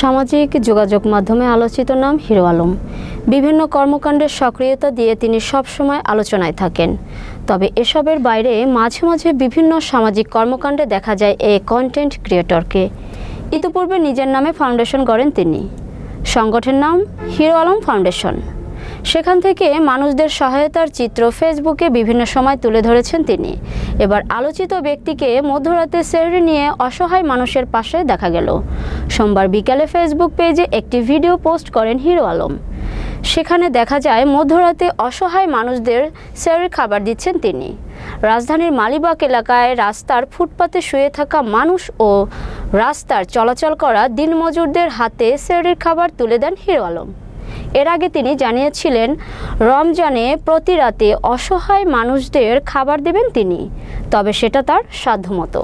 সামাজিক যোগাযোগ মাধ্যমে আলোচিত নাম হিরো আলম বিভিন্ন কর্মকাণ্ডের সক্রিয়তা দিয়ে তিনি সবসময় আলোচনায় থাকেন তবে এসবের বাইরে মাঝে মাঝে বিভিন্ন সামাজিক কর্মকাণ্ডে দেখা যায় এই কন্টেন্ট ক্রিয়েটরকে ইতিপূর্বে নিজের নামে ফাউন্ডেশন করেন তিনি সংগঠনের নাম হিরো আলম ফাউন্ডেশন সেখান থেকে মানুষদের সহায়তার চিত্র ফেসবুকে বিভিন্ন সময় তুলে ধরেছেন তিনি এবার আলোচিত ব্যক্তিকে মধ্যরাতে সেহরি নিয়ে অসহায় মানুষের পাশে দেখা গেল সোমবার বিকালে ফেসবুক পেজে একটি ভিডিও পোস্ট করেন হিরো আলম সেখানে দেখা যায় মধ্যরাতে অসহায় মানুষদের সেহরি খাবার দিচ্ছেন তিনি রাজধানীর মালিবাগ এলাকায় রাস্তার ফুটপাতে শুয়ে থাকা মানুষ ও রাস্তার চলাচল করা দিনমজুরদের হাতে সেহরির খাবার তুলে দেন হিরো আলম এর আগে তিনি জানিয়েছিলেন রমজানে প্রতি রাতে অসহায় মানুষদের খাবার দেবেন তিনি তবে সেটা তার সাধ্যমতো